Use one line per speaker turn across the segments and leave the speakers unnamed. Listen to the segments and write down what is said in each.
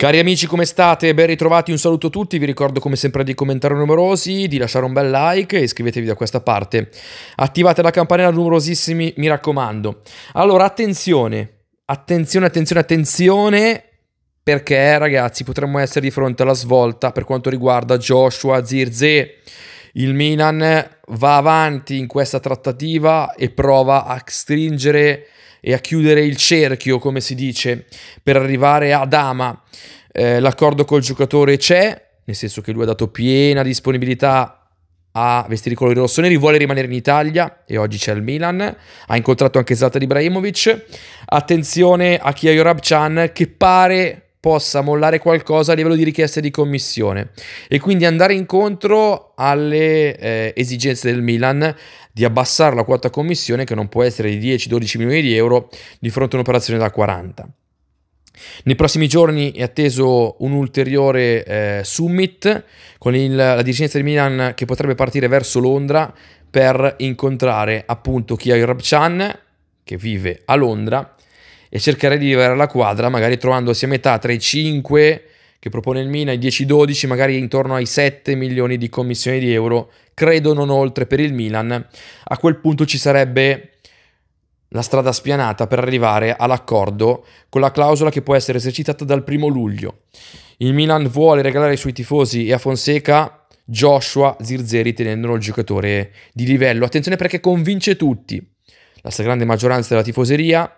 Cari amici, come state? Ben ritrovati, un saluto a tutti. Vi ricordo come sempre di commentare numerosi, di lasciare un bel like e iscrivetevi da questa parte. Attivate la campanella numerosissimi, mi raccomando. Allora, attenzione, attenzione, attenzione, attenzione, perché ragazzi potremmo essere di fronte alla svolta per quanto riguarda Joshua Zirze il Milan va avanti in questa trattativa e prova a stringere e a chiudere il cerchio, come si dice, per arrivare ad Ama. Eh, l'accordo col giocatore c'è, nel senso che lui ha dato piena disponibilità a vestire i colori rossoneri, vuole rimanere in Italia e oggi c'è il Milan, ha incontrato anche Zlatan Ibrahimovic. Attenzione a Chiaio Rabchan che pare possa mollare qualcosa a livello di richieste di commissione e quindi andare incontro alle eh, esigenze del Milan di abbassare la quota commissione che non può essere di 10-12 milioni di euro di fronte a un'operazione da 40. Nei prossimi giorni è atteso un ulteriore eh, summit con il, la dirigenza di Milan che potrebbe partire verso Londra per incontrare appunto Kia Rabchan che vive a Londra e cercare di arrivare alla quadra, magari trovandosi a metà tra i 5 che propone il Milan, i 10-12, magari intorno ai 7 milioni di commissioni di euro, credo non oltre per il Milan. A quel punto ci sarebbe la strada spianata per arrivare all'accordo con la clausola che può essere esercitata dal primo luglio. Il Milan vuole regalare ai suoi tifosi e a Fonseca Joshua Zirzeri tenendolo il giocatore di livello. Attenzione perché convince tutti, la stragrande maggioranza della tifoseria,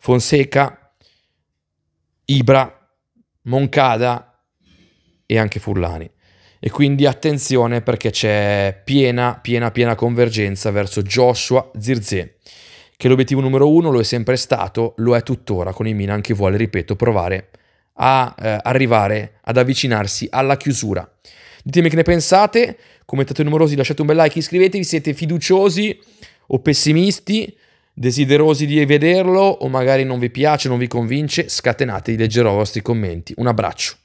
Fonseca, Ibra, Moncada e anche Furlani. E quindi attenzione perché c'è piena, piena, piena convergenza verso Joshua Zirze, che l'obiettivo numero uno lo è sempre stato, lo è tuttora con i Milan che vuole, ripeto, provare a eh, arrivare ad avvicinarsi alla chiusura. Ditemi che ne pensate, commentate numerosi, lasciate un bel like, iscrivetevi, siete fiduciosi o pessimisti desiderosi di vederlo o magari non vi piace, non vi convince, scatenate, vi leggerò i vostri commenti. Un abbraccio.